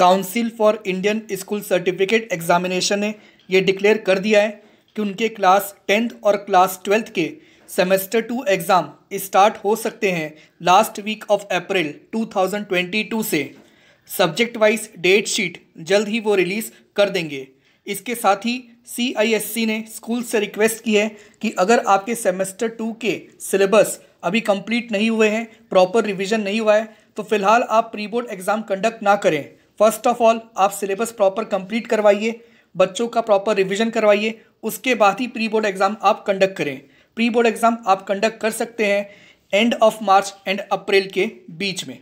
council for Indian School Certificate Examination ने ये declare कर दिया है कि उनके क्लास टेंथ और क्लास ट्वेल्थ के सेमेस्टर टू एग्ज़ाम स्टार्ट हो सकते हैं लास्ट वीक ऑफ अप्रैल 2022 से सब्जेक्ट वाइज डेट शीट जल्द ही वो रिलीज़ कर देंगे इसके साथ ही सी ने स्कूल से रिक्वेस्ट की है कि अगर आपके सेमेस्टर टू के सिलेबस अभी कंप्लीट नहीं हुए हैं प्रॉपर रिवीजन नहीं हुआ है तो फिलहाल आप प्री बोर्ड एग्ज़ाम कंडक्ट ना करें फर्स्ट ऑफ ऑल आप सिलेबस प्रॉपर कंप्लीट करवाइए बच्चों का प्रॉपर रिविजन करवाइए उसके बाद ही प्री बोर्ड एग्ज़ाम आप कंडक्ट करें प्री बोर्ड एग्ज़ाम आप कंडक्ट कर सकते हैं end of March and April के बीच में